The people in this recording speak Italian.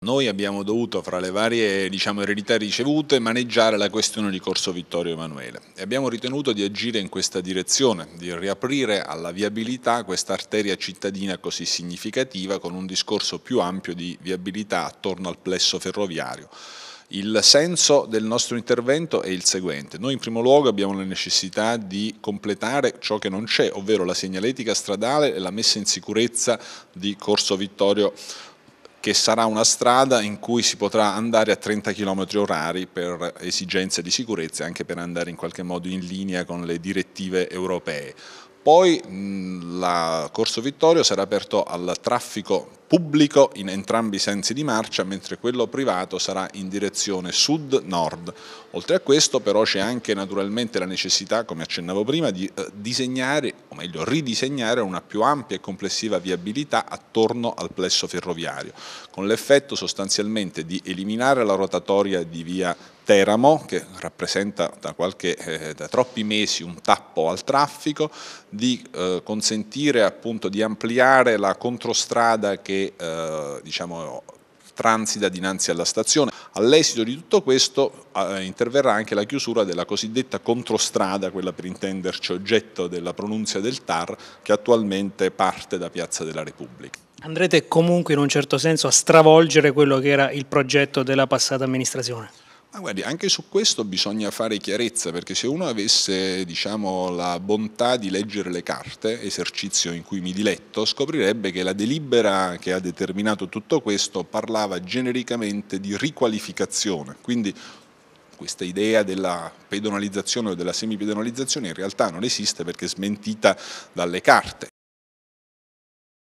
Noi abbiamo dovuto, fra le varie diciamo, eredità ricevute, maneggiare la questione di Corso Vittorio Emanuele e abbiamo ritenuto di agire in questa direzione, di riaprire alla viabilità questa arteria cittadina così significativa con un discorso più ampio di viabilità attorno al plesso ferroviario. Il senso del nostro intervento è il seguente. Noi in primo luogo abbiamo la necessità di completare ciò che non c'è, ovvero la segnaletica stradale e la messa in sicurezza di Corso Vittorio che sarà una strada in cui si potrà andare a 30 km orari per esigenze di sicurezza e anche per andare in qualche modo in linea con le direttive europee. Poi la Corso Vittorio sarà aperto al traffico pubblico in entrambi i sensi di marcia, mentre quello privato sarà in direzione sud-nord. Oltre a questo però c'è anche naturalmente la necessità, come accennavo prima, di eh, disegnare, o meglio ridisegnare una più ampia e complessiva viabilità attorno al plesso ferroviario, con l'effetto sostanzialmente di eliminare la rotatoria di via Teramo, che rappresenta da, qualche, eh, da, troppi mesi un tappo al traffico, di eh, consentire appunto di ampliare la controstrada che eh, diciamo, transita dinanzi alla stazione. All'esito di tutto questo eh, interverrà anche la chiusura della cosiddetta controstrada, quella per intenderci oggetto della pronuncia del TAR, che attualmente parte da Piazza della Repubblica. Andrete comunque in un certo senso a stravolgere quello che era il progetto della passata amministrazione? Ah, guardi, anche su questo bisogna fare chiarezza, perché se uno avesse diciamo, la bontà di leggere le carte, esercizio in cui mi diletto, scoprirebbe che la delibera che ha determinato tutto questo parlava genericamente di riqualificazione, quindi questa idea della pedonalizzazione o della semipedonalizzazione in realtà non esiste perché è smentita dalle carte.